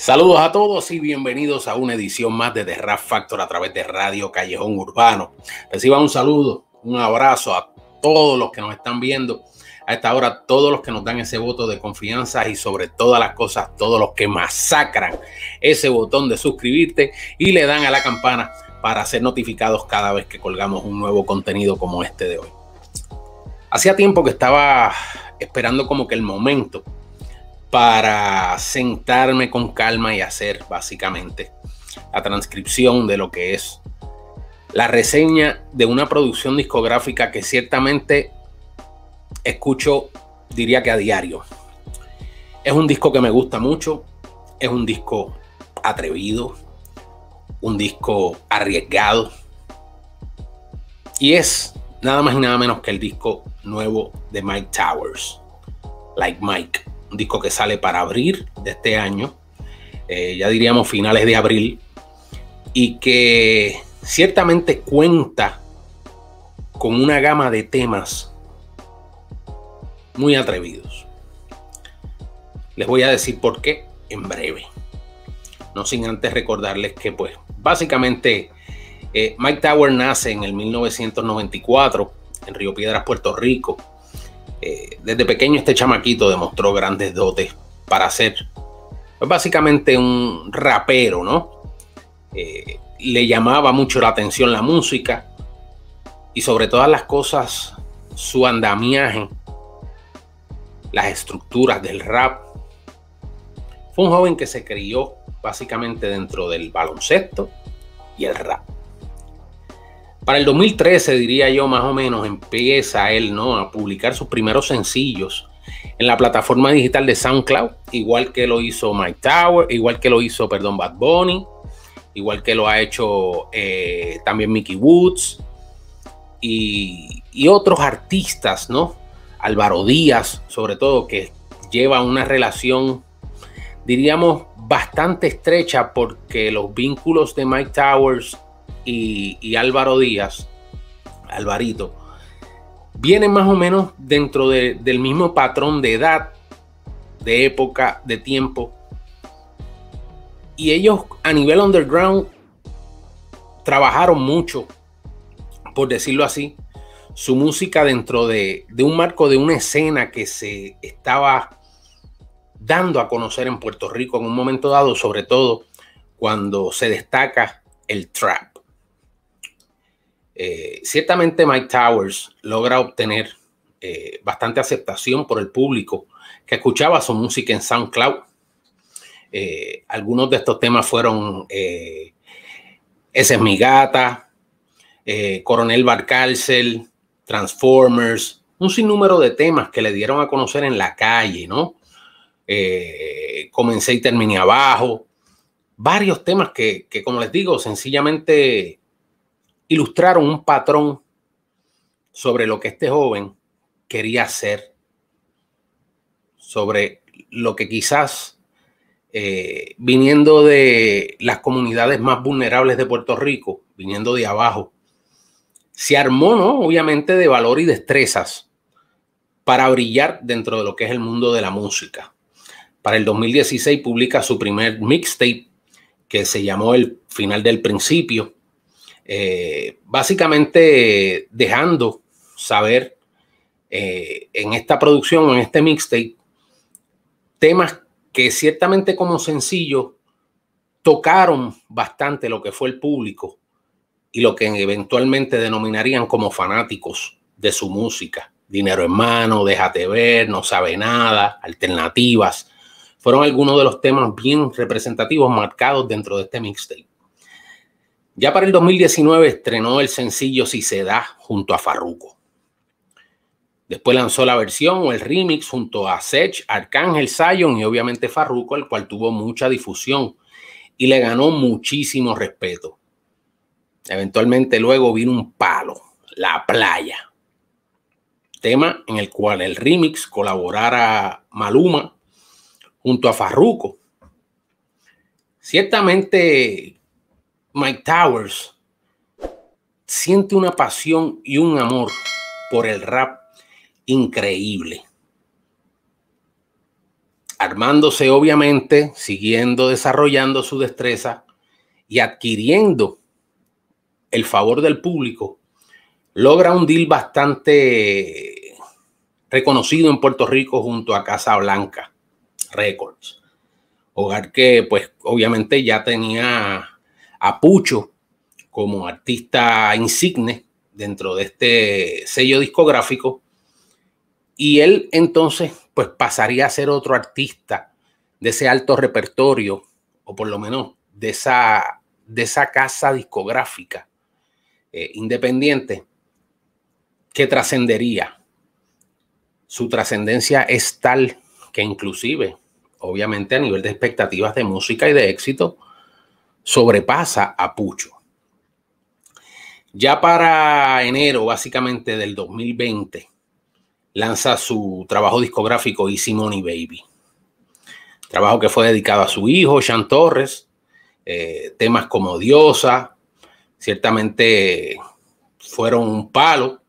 Saludos a todos y bienvenidos a una edición más de The Rap Factor a través de Radio Callejón Urbano. Reciba un saludo, un abrazo a todos los que nos están viendo. A esta hora, todos los que nos dan ese voto de confianza y sobre todas las cosas, todos los que masacran ese botón de suscribirte y le dan a la campana para ser notificados cada vez que colgamos un nuevo contenido como este de hoy. Hacía tiempo que estaba esperando como que el momento para sentarme con calma y hacer básicamente la transcripción de lo que es la reseña de una producción discográfica que ciertamente escucho, diría que a diario. Es un disco que me gusta mucho, es un disco atrevido, un disco arriesgado y es nada más y nada menos que el disco nuevo de Mike Towers, Like Mike un disco que sale para abril de este año, eh, ya diríamos finales de abril, y que ciertamente cuenta con una gama de temas muy atrevidos. Les voy a decir por qué en breve. No sin antes recordarles que pues básicamente eh, Mike Tower nace en el 1994 en Río Piedras, Puerto Rico eh, desde pequeño este chamaquito demostró grandes dotes para ser pues, básicamente un rapero, ¿no? Eh, le llamaba mucho la atención la música y sobre todas las cosas su andamiaje, las estructuras del rap. Fue un joven que se crió básicamente dentro del baloncesto y el rap. Para el 2013, diría yo, más o menos, empieza él ¿no? a publicar sus primeros sencillos en la plataforma digital de SoundCloud, igual que lo hizo Mike Tower, igual que lo hizo, perdón, Bad Bunny, igual que lo ha hecho eh, también Mickey Woods y, y, otros artistas, ¿no? Álvaro Díaz, sobre todo, que lleva una relación, diríamos, bastante estrecha porque los vínculos de Mike Towers y, Álvaro Díaz, Alvarito, vienen más o menos dentro del mismo patrón de edad, de época, de tiempo. Y ellos a nivel underground trabajaron mucho, por decirlo así, su música dentro de, de un marco de una escena que se estaba dando a conocer en Puerto Rico en un momento dado, sobre todo cuando se destaca el trap. Eh, ciertamente Mike Towers logra obtener eh, bastante aceptación por el público que escuchaba su música en SoundCloud. Eh, algunos de estos temas fueron Ese es mi gata, Coronel Barcárcel, Transformers, un sinnúmero de temas que le dieron a conocer en la calle, ¿no? comencé y terminé abajo. Varios temas que, que como les digo, sencillamente ilustraron un patrón sobre lo que este joven quería hacer, sobre lo que quizás eh, viniendo de las comunidades más vulnerables de Puerto Rico, viniendo de abajo, se armó, ¿no? Obviamente de valor y destrezas para brillar dentro de lo que es el mundo de la música. Para el 2016 publica su primer mixtape que se llamó El Final del Principio eh, básicamente dejando saber eh, en esta producción, en este mixtape, temas que ciertamente como sencillo tocaron bastante lo que fue el público y lo que eventualmente denominarían como fanáticos de su música. Dinero en mano, déjate ver, no sabe nada, alternativas. Fueron algunos de los temas bien representativos marcados dentro de este mixtape. Ya para el 2019 estrenó el sencillo Si se da junto a Farruko. Después lanzó la versión o el remix junto a Sech, Arcángel, Zion y obviamente Farruko, el cual tuvo mucha difusión y le ganó muchísimo respeto. Eventualmente luego vino un palo, La Playa. Tema en el cual el remix colaborara Maluma junto a Farruko. Ciertamente Mike Towers siente una pasión y un amor por el rap increíble. Armándose, obviamente, siguiendo desarrollando su destreza y adquiriendo el favor del público, logra un deal bastante reconocido en Puerto Rico junto a Casa Blanca Records. Hogar que, pues, obviamente ya tenía a Pucho como artista insigne dentro de este sello discográfico. Y él entonces pues pasaría a ser otro artista de ese alto repertorio, o por lo menos de esa, de esa casa discográfica eh, independiente, que trascendería. Su trascendencia es tal que inclusive, obviamente a nivel de expectativas de música y de éxito, sobrepasa a Pucho. Ya para enero, básicamente del 2020, lanza su trabajo discográfico Easy Money Baby. Trabajo que fue dedicado a su hijo, Sean Torres. Eh, temas como Diosa, ciertamente fueron un palo.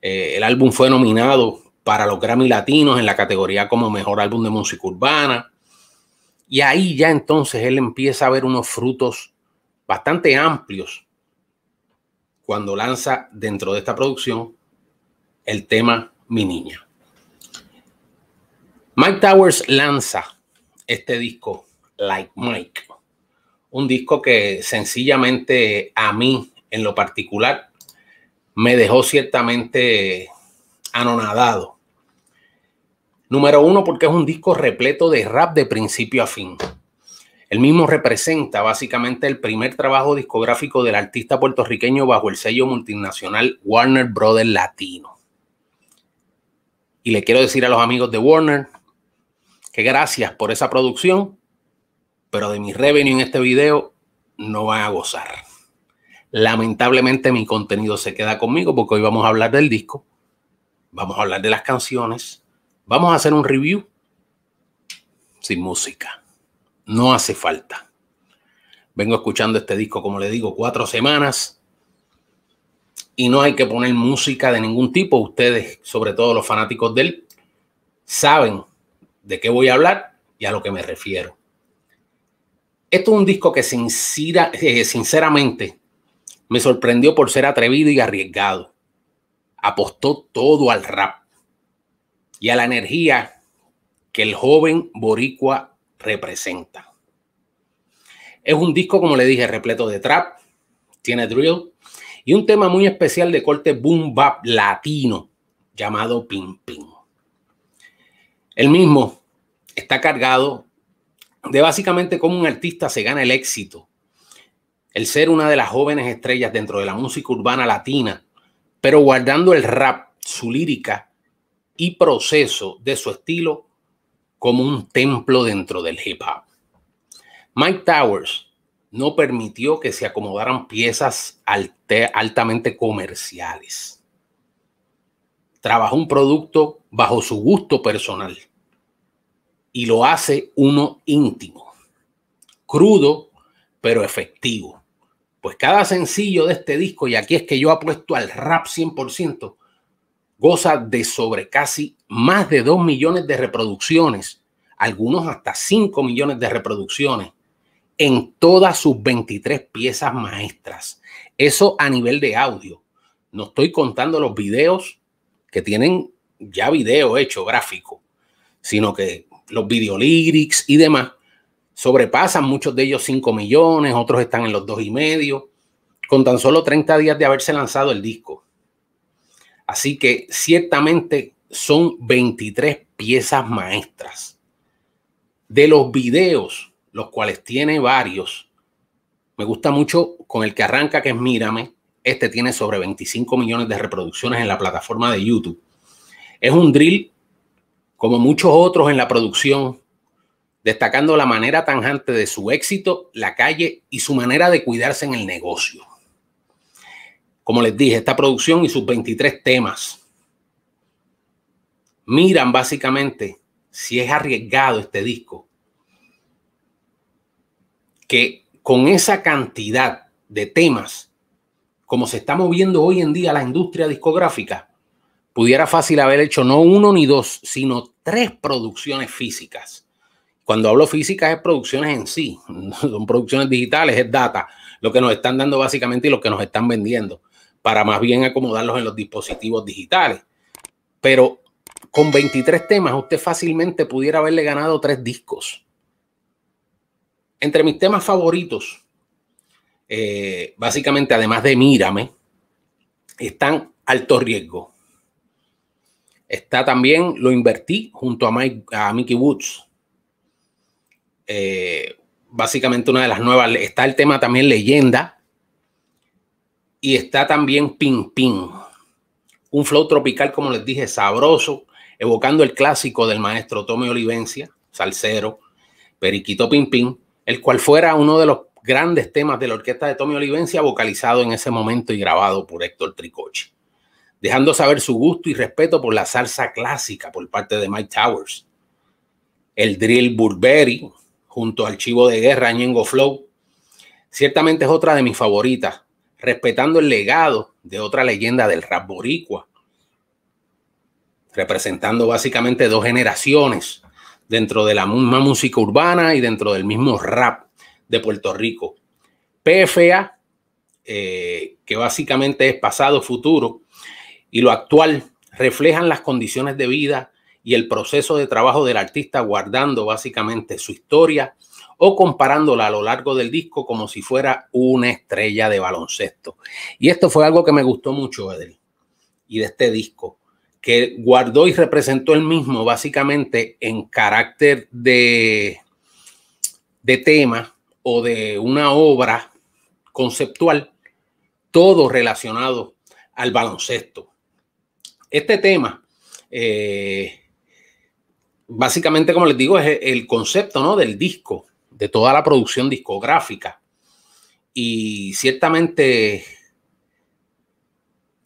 Eh, el álbum fue nominado para los Grammy Latinos en la categoría como Mejor Álbum de Música Urbana. Y ahí ya entonces él empieza a ver unos frutos bastante amplios cuando lanza dentro de esta producción el tema Mi Niña. Mike Towers lanza este disco Like Mike, un disco que sencillamente a mí en lo particular me dejó ciertamente anonadado Número uno, porque es un disco repleto de rap de principio a fin. El mismo representa básicamente el primer trabajo discográfico del artista puertorriqueño bajo el sello multinacional Warner Brothers Latino. Y le quiero decir a los amigos de Warner que gracias por esa producción, pero de mi revenue en este video no van a gozar. Lamentablemente mi contenido se queda conmigo porque hoy vamos a hablar del disco, vamos a hablar de las canciones Vamos a hacer un review sin música. No hace falta. Vengo escuchando este disco, como le digo, cuatro semanas. Y no hay que poner música de ningún tipo. Ustedes, sobre todo los fanáticos de él, saben de qué voy a hablar y a lo que me refiero. Esto es un disco que sincera, eh, sinceramente me sorprendió por ser atrevido y arriesgado. Apostó todo al rap y a la energía que el joven boricua representa. Es un disco, como le dije, repleto de trap, tiene drill y un tema muy especial de corte boom bap latino llamado ping ping El mismo está cargado de básicamente cómo un artista se gana el éxito, el ser una de las jóvenes estrellas dentro de la música urbana latina, pero guardando el rap, su lírica y proceso de su estilo como un templo dentro del hip hop. Mike Towers no permitió que se acomodaran piezas altamente comerciales. Trabajó un producto bajo su gusto personal y lo hace uno íntimo, crudo, pero efectivo. Pues cada sencillo de este disco, y aquí es que yo apuesto al rap 100%, goza de sobre casi más de 2 millones de reproducciones, algunos hasta 5 millones de reproducciones en todas sus 23 piezas maestras. Eso a nivel de audio. No estoy contando los videos que tienen ya video hecho gráfico, sino que los videolírics y demás sobrepasan muchos de ellos 5 millones, otros están en los dos y medio, con tan solo 30 días de haberse lanzado el disco. Así que ciertamente son 23 piezas maestras. De los videos, los cuales tiene varios, me gusta mucho con el que arranca, que es Mírame. Este tiene sobre 25 millones de reproducciones en la plataforma de YouTube. Es un drill, como muchos otros en la producción, destacando la manera tanjante de su éxito, la calle y su manera de cuidarse en el negocio como les dije, esta producción y sus 23 temas miran básicamente si es arriesgado este disco. Que con esa cantidad de temas, como se está moviendo hoy en día la industria discográfica, pudiera fácil haber hecho no uno ni dos, sino tres producciones físicas. Cuando hablo físicas es producciones en sí, son producciones digitales, es data, lo que nos están dando básicamente y lo que nos están vendiendo para más bien acomodarlos en los dispositivos digitales. Pero con 23 temas, usted fácilmente pudiera haberle ganado tres discos. Entre mis temas favoritos, eh, básicamente, además de Mírame, están Alto Riesgo. Está también Lo Invertí junto a, Mike, Mickey Woods. Eh, básicamente una de las nuevas. Está el tema también Leyenda, y está también Ping Ping, un flow tropical, como les dije, sabroso, evocando el clásico del maestro Tommy Olivencia, salsero, Periquito Ping Ping, el cual fuera uno de los grandes temas de la orquesta de Tommy Olivencia, vocalizado en ese momento y grabado por Héctor Tricoche, dejando saber su gusto y respeto por la salsa clásica por parte de Mike Towers. El drill Burberry, junto al chivo de guerra Ñengo Flow, ciertamente es otra de mis favoritas respetando el legado de otra leyenda del rap boricua, representando básicamente dos generaciones dentro de la misma música urbana y dentro del mismo rap de Puerto Rico. PFA, eh, que básicamente es pasado, futuro, y lo actual reflejan las condiciones de vida y el proceso de trabajo del artista guardando básicamente su historia, o comparándola a lo largo del disco como si fuera una estrella de baloncesto. Y esto fue algo que me gustó mucho, Edel, y de este disco, que guardó y representó el mismo básicamente en carácter de, de tema o de una obra conceptual, todo relacionado al baloncesto. Este tema, eh, básicamente, como les digo, es el concepto ¿no? del disco de toda la producción discográfica. Y ciertamente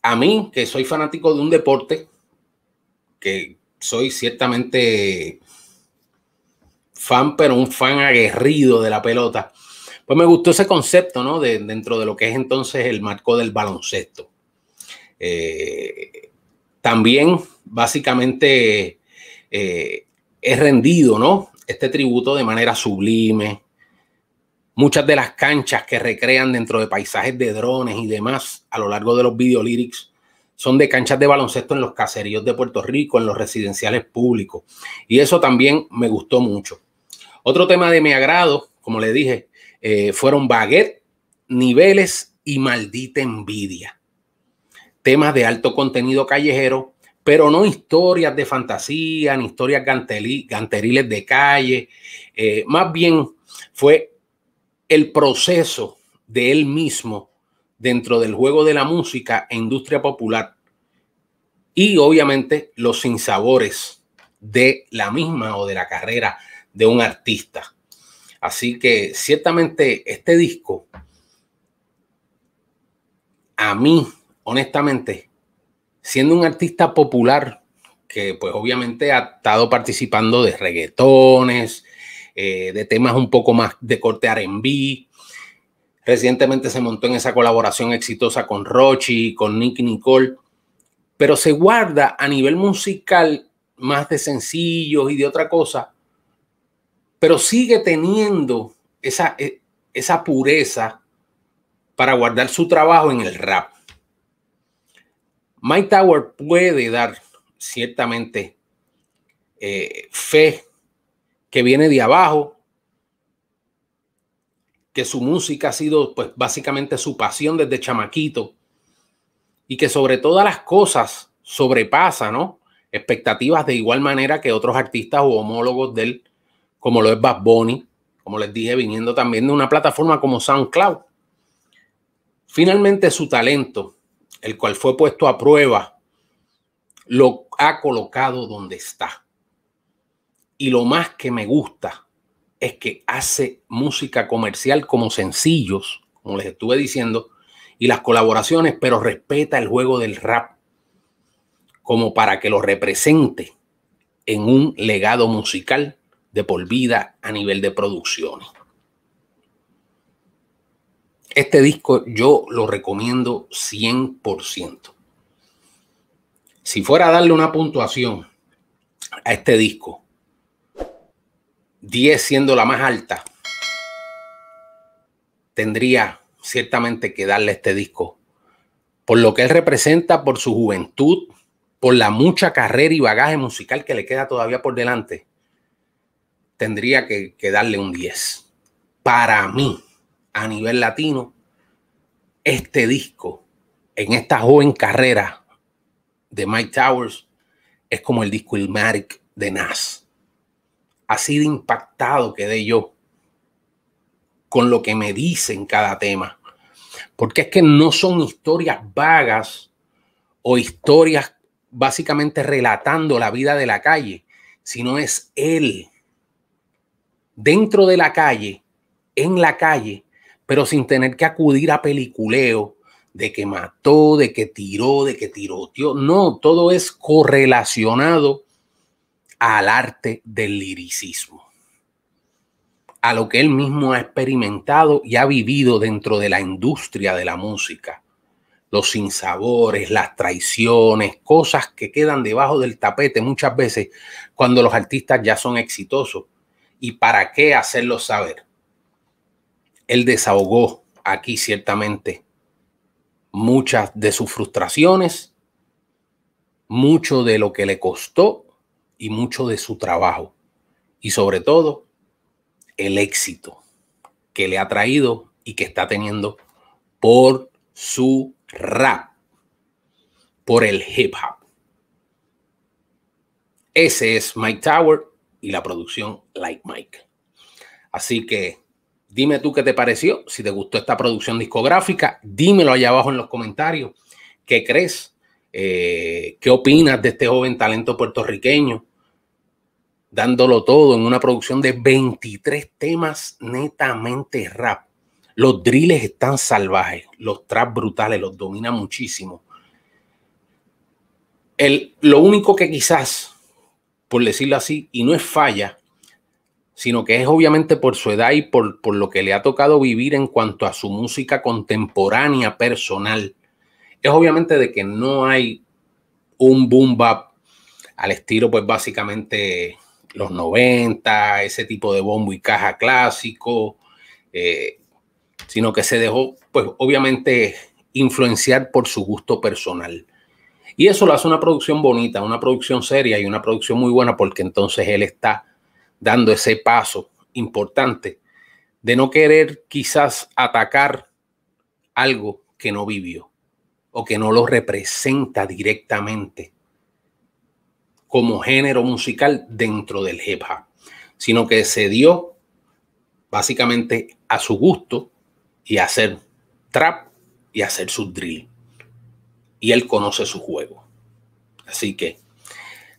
a mí, que soy fanático de un deporte, que soy ciertamente fan, pero un fan aguerrido de la pelota, pues me gustó ese concepto, ¿no? De, dentro de lo que es entonces el marco del baloncesto. Eh, también, básicamente, eh, es rendido, ¿no? este tributo de manera sublime. Muchas de las canchas que recrean dentro de paisajes de drones y demás a lo largo de los lyrics son de canchas de baloncesto en los caseríos de Puerto Rico, en los residenciales públicos. Y eso también me gustó mucho. Otro tema de mi agrado, como le dije, eh, fueron Baguette, Niveles y Maldita Envidia. Temas de alto contenido callejero pero no historias de fantasía, ni historias ganteriles de calle. Eh, más bien fue el proceso de él mismo dentro del juego de la música e industria popular y obviamente los sinsabores de la misma o de la carrera de un artista. Así que ciertamente este disco a mí honestamente siendo un artista popular, que pues obviamente ha estado participando de reggaetones, eh, de temas un poco más de corte R&B. Recientemente se montó en esa colaboración exitosa con Rochi, con Nick Nicole, pero se guarda a nivel musical más de sencillos y de otra cosa, pero sigue teniendo esa, e, esa pureza para guardar su trabajo en el rap. Mike Tower puede dar ciertamente eh, fe que viene de abajo, que su música ha sido pues básicamente su pasión desde chamaquito y que sobre todas las cosas sobrepasa, ¿no? Expectativas de igual manera que otros artistas o homólogos de él, como lo es Bad Bunny, como les dije, viniendo también de una plataforma como SoundCloud. Finalmente su talento el cual fue puesto a prueba, lo ha colocado donde está. Y lo más que me gusta es que hace música comercial como sencillos, como les estuve diciendo, y las colaboraciones, pero respeta el juego del rap como para que lo represente en un legado musical de por vida a nivel de producciones. Este disco yo lo recomiendo 100%. Si fuera a darle una puntuación a este disco, 10 siendo la más alta, tendría ciertamente que darle este disco por lo que él representa, por su juventud, por la mucha carrera y bagaje musical que le queda todavía por delante, tendría que, que darle un 10. Para mí, a nivel latino este disco en esta joven carrera de Mike Towers es como el disco Ilmatic de Nas. Así de impactado quedé yo con lo que me dicen cada tema. Porque es que no son historias vagas o historias básicamente relatando la vida de la calle, sino es él dentro de la calle, en la calle, pero sin tener que acudir a peliculeo de que mató, de que tiró, de que tiroteó. No, todo es correlacionado al arte del liricismo, a lo que él mismo ha experimentado y ha vivido dentro de la industria de la música. Los sinsabores, las traiciones, cosas que quedan debajo del tapete muchas veces cuando los artistas ya son exitosos. ¿Y para qué hacerlo saber? él desahogó aquí ciertamente muchas de sus frustraciones, mucho de lo que le costó y mucho de su trabajo. Y sobre todo, el éxito que le ha traído y que está teniendo por su rap, por el hip hop. Ese es Mike Tower y la producción Like Mike. Así que Dime tú qué te pareció, si te gustó esta producción discográfica, dímelo allá abajo en los comentarios. ¿Qué crees? Eh, ¿Qué opinas de este joven talento puertorriqueño? Dándolo todo en una producción de 23 temas netamente rap. Los drills están salvajes, los traps brutales, los domina muchísimo. El, lo único que quizás, por decirlo así, y no es falla, sino que es obviamente por su edad y por, lo que le ha tocado vivir en cuanto a su música contemporánea personal. Es obviamente de que no hay un boom bap al estilo, pues básicamente los 90, ese tipo de bombo y caja clásico, eh, sino que se dejó, pues obviamente, influenciar por su gusto personal. Y eso lo hace una producción bonita, una producción seria y una producción muy buena, porque entonces él está dando ese paso importante de no querer quizás atacar algo que no vivió o que no lo representa directamente como género musical dentro del hip sino que se dio básicamente a su gusto y hacer trap y hacer su drill. Y él conoce su juego. Así que,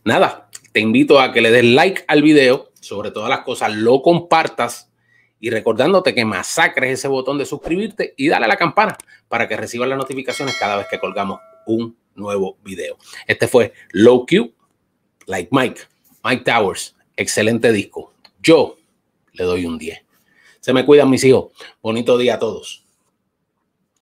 nada, te invito a que le des like al video, sobre todas las cosas, lo compartas y recordándote que masacres ese botón de suscribirte y dale a la campana para que recibas las notificaciones cada vez que colgamos un nuevo video. Este fue Low Q, like Mike, Mike Towers, excelente disco. Yo le doy un 10. Se me cuidan mis hijos. Bonito día a todos.